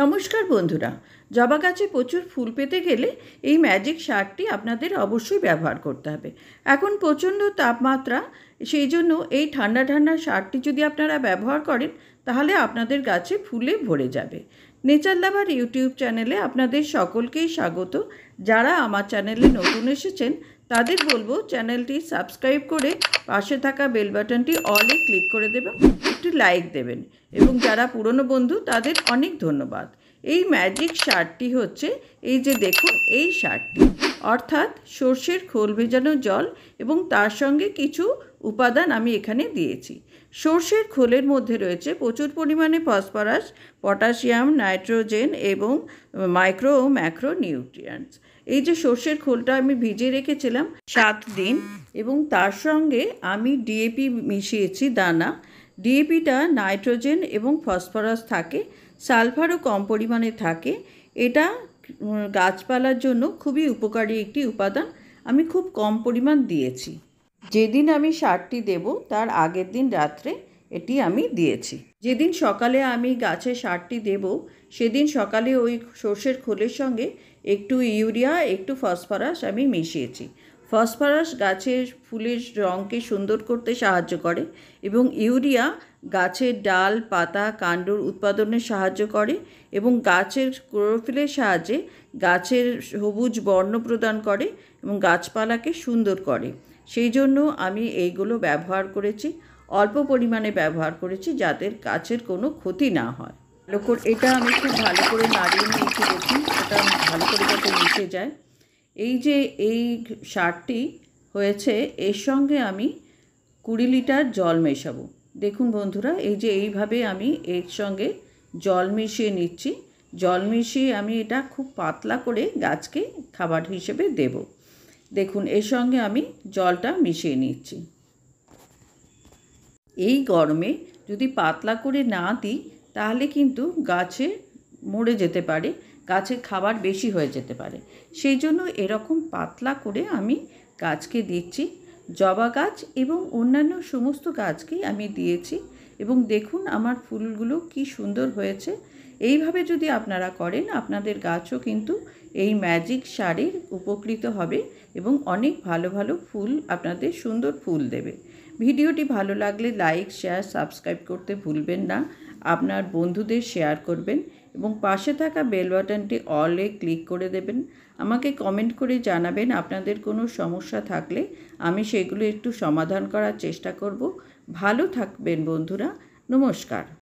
নমস্কার বন্ধুরা জবা গাছে প্রচুর ফুল পেতে গেলে এই ম্যাজিক সারটি আপনাদের অবশ্যই ব্যবহার করতে হবে এখন প্রচণ্ড তাপমাত্রা সেই জন্য এই ঠান্ডা ঠান্ডা সারটি যদি আপনারা ব্যবহার করেন তাহলে আপনাদের গাছে ফুলে ভরে যাবে নেচার লাভার ইউটিউব চ্যানেলে আপনাদের সকলকেই স্বাগত যারা আমার চ্যানেলে নতুন এসেছেন তাদের বলবো চ্যানেলটি সাবস্ক্রাইব করে পাশে থাকা বেল বাটনটি অলে ক্লিক করে দেবেন একটি লাইক দেবেন এবং যারা পুরনো বন্ধু তাদের অনেক ধন্যবাদ এই ম্যাজিক শার্টটি হচ্ছে এই যে দেখুন এই শার্টটি অর্থাৎ সর্ষের খোল ভেজানো জল এবং তার সঙ্গে কিছু উপাদান আমি এখানে দিয়েছি সর্ষের খোলের মধ্যে রয়েছে প্রচুর পরিমাণে ফসফরাস পটাশিয়াম নাইট্রোজেন এবং মাইক্রো ও ম্যাক্রো নিউট্রিয়েন্টস এই যে সর্ষের খোলটা আমি ভিজে রেখেছিলাম সাত দিন এবং তার সঙ্গে আমি ডিএপি মিশিয়েছি দানা ডিএপিটা নাইট্রোজেন এবং ফসফরাস থাকে সালফারও কম পরিমাণে থাকে এটা গাছপালার জন্য খুবই উপকারী একটি উপাদান আমি খুব কম পরিমাণ দিয়েছি যেদিন আমি সারটি দেব তার আগের দিন রাত্রে এটি আমি দিয়েছি যেদিন সকালে আমি গাছে সারটি দেব সেদিন সকালে ওই সর্ষের খোলের সঙ্গে একটু ইউরিয়া একটু ফসফরাস আমি মিশিয়েছি ফসফরাস গাছের ফুলের রঙকে সুন্দর করতে সাহায্য করে এবং ইউরিয়া গাছের ডাল পাতা কাণ্ডর উৎপাদনে সাহায্য করে এবং গাছের ক্লোরোফিলের সাহায্যে গাছের সবুজ বর্ণ প্রদান করে এবং গাছপালাকে সুন্দর করে সেই জন্য আমি এইগুলো ব্যবহার করেছি অল্প পরিমাণে ব্যবহার করেছি যাতে গাছের কোনো ক্ষতি না হয় ভালো করে এটা আমি খুব ভালো করে নাড়িয়ে নিয়েছি দেখুন এটা ভালো করে যাতে মিশে যায় এই যে এই সারটি হয়েছে এর সঙ্গে আমি কুড়ি লিটার জল মেশাবো দেখুন বন্ধুরা এই যে এইভাবে আমি এর সঙ্গে জল মিশিয়ে নিচ্ছি জল মিশিয়ে আমি এটা খুব পাতলা করে গাছকে খাবার হিসেবে দেব দেখুন এর সঙ্গে আমি জলটা মিশিয়ে নিচ্ছি এই গরমে যদি পাতলা করে না দিই তাহলে কিন্তু গাছে মরে যেতে পারে গাছের খাবার বেশি হয়ে যেতে পারে সেই জন্য এরকম পাতলা করে আমি গাছকে দিচ্ছি জবা গাছ এবং অন্যান্য সমস্ত গাছকেই আমি দিয়েছি এবং দেখুন আমার ফুলগুলো কি সুন্দর হয়েছে এইভাবে যদি আপনারা করেন আপনাদের গাছও কিন্তু এই ম্যাজিক সারের উপকৃত হবে এবং অনেক ভালো ভালো ফুল আপনাদের সুন্দর ফুল দেবে ভিডিওটি ভালো লাগলে লাইক শেয়ার সাবস্ক্রাইব করতে ভুলবেন না আপনার বন্ধুদের শেয়ার করবেন এবং পাশে থাকা বেল বাটনটি অলে ক্লিক করে দেবেন আমাকে কমেন্ট করে জানাবেন আপনাদের কোনো সমস্যা থাকলে আমি সেগুলো একটু সমাধান করার চেষ্টা করব ভালো থাকবেন বন্ধুরা নমস্কার